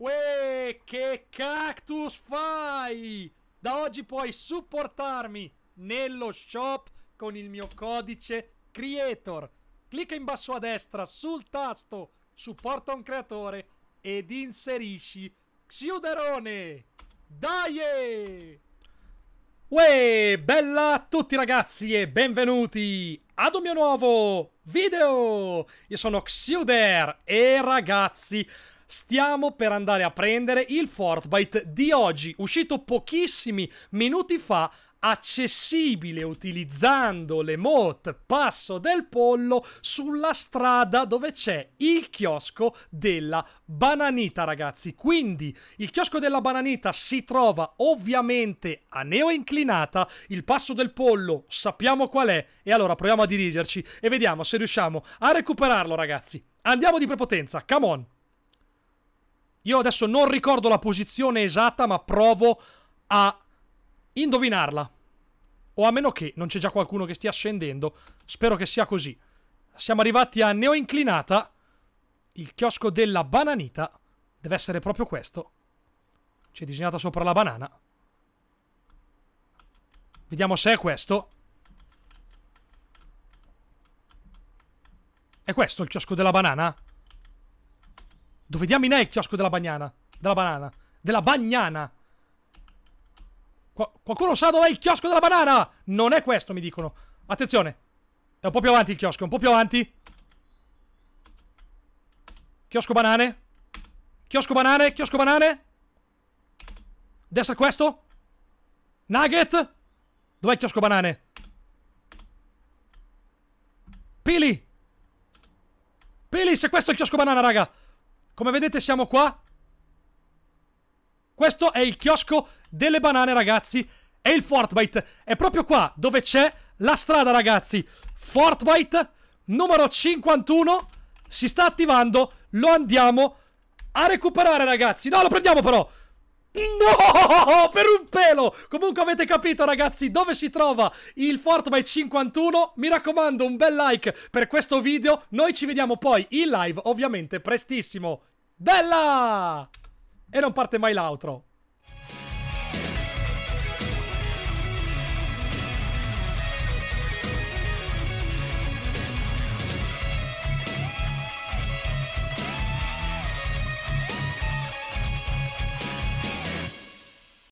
Uè, che cactus fai? Da oggi puoi supportarmi nello shop con il mio codice creator. Clicca in basso a destra sul tasto supporta un creatore ed inserisci Xiuderone. Dai! Uè, bella a tutti ragazzi e benvenuti ad un mio nuovo video! Io sono Xiuder e ragazzi stiamo per andare a prendere il Fortnite di oggi, uscito pochissimi minuti fa accessibile utilizzando l'emote passo del pollo sulla strada dove c'è il chiosco della bananita ragazzi quindi il chiosco della bananita si trova ovviamente a neo inclinata il passo del pollo sappiamo qual è e allora proviamo a dirigerci e vediamo se riusciamo a recuperarlo ragazzi andiamo di prepotenza come on io adesso non ricordo la posizione esatta, ma provo a indovinarla. O a meno che non c'è già qualcuno che stia scendendo. Spero che sia così. Siamo arrivati a Neoinclinata. Il chiosco della bananita deve essere proprio questo. C'è disegnata sopra la banana. Vediamo se è questo. È questo il chiosco della banana? vediamo in è il chiosco della bagnana? Della banana? Della bagnana! Qua qualcuno sa dov'è il chiosco della banana? Non è questo, mi dicono. Attenzione. È un po' più avanti il chiosco, è un po' più avanti. Chiosco banane. Chiosco banane, chiosco banane. Destra questo. Nugget. Dov'è il chiosco banane? Pili. Pili, se questo è il chiosco banana, raga. Come vedete siamo qua. Questo è il chiosco delle banane, ragazzi. È il Fortnite. È proprio qua dove c'è la strada, ragazzi. Fortnite numero 51 si sta attivando. Lo andiamo a recuperare, ragazzi. No, lo prendiamo però. No, per un pelo! Comunque avete capito ragazzi dove si trova il Fortnite 51. Mi raccomando un bel like per questo video. Noi ci vediamo poi in live ovviamente prestissimo. Bella! E non parte mai l'altro.